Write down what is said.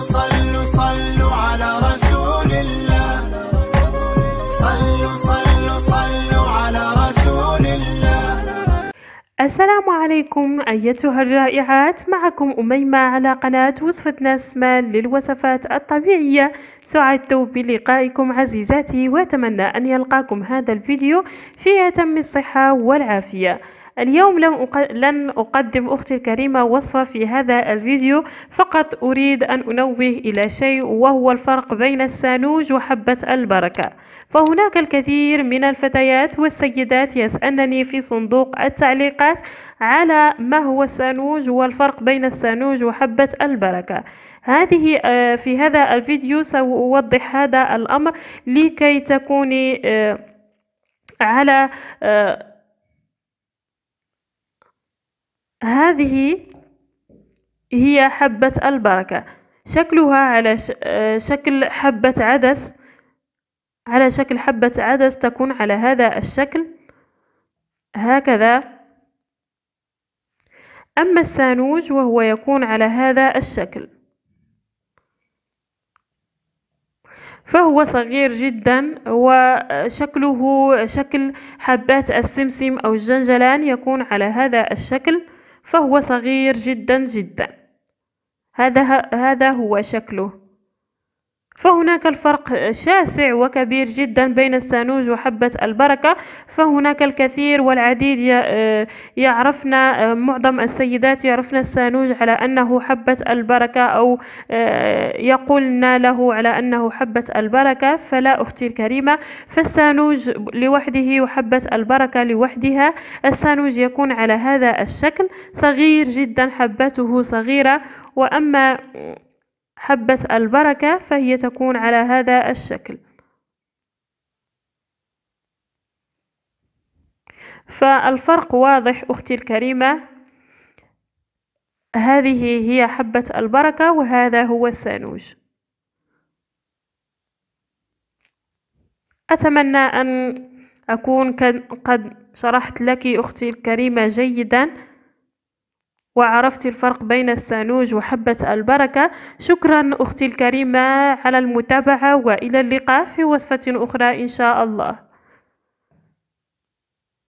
صلوا صلوا على رسول الله صلوا صلوا صلوا على رسول الله السلام عليكم أيتها الرائعات معكم أميمة على قناة وصفتنا مال للوصفات الطبيعية سعدت بلقائكم عزيزاتي وأتمنى أن يلقاكم هذا الفيديو في أتم الصحة والعافية اليوم لم لن أقدم أختي الكريمة وصفة في هذا الفيديو فقط أريد أن أنوه إلى شيء وهو الفرق بين السانوج وحبة البركة فهناك الكثير من الفتيات والسيدات يسألني في صندوق التعليقات على ما هو السانوج والفرق بين السانوج وحبة البركة هذه آه، في هذا الفيديو سأوضح هذا الأمر لكي تكوني آه، على آه، هذه هي حبة البركة شكلها على آه، شكل حبة عدس على شكل حبة عدس تكون على هذا الشكل هكذا أما السانوج وهو يكون على هذا الشكل فهو صغير جدا وشكله شكل حبات السمسم أو الجنجلان يكون على هذا الشكل فهو صغير جدا جدا هذا, هذا هو شكله فهناك الفرق شاسع وكبير جدا بين السانوج وحبة البركة فهناك الكثير والعديد آه، يعرفن آه، معظم السيدات يعرفن السانوج على أنه حبة البركة أو آه، يقولن له على أنه حبة البركة فلا أختي الكريمة فالسانوج لوحده وحبة البركة لوحدها السانوج يكون على هذا الشكل صغير جدا حبته صغيرة وأما حبة البركة فهي تكون على هذا الشكل فالفرق واضح أختي الكريمة هذه هي حبة البركة وهذا هو السانوج أتمنى أن أكون قد شرحت لك أختي الكريمة جيداً وعرفت الفرق بين السانوج وحبة البركة شكرا أختي الكريمة على المتابعة وإلى اللقاء في وصفة أخرى إن شاء الله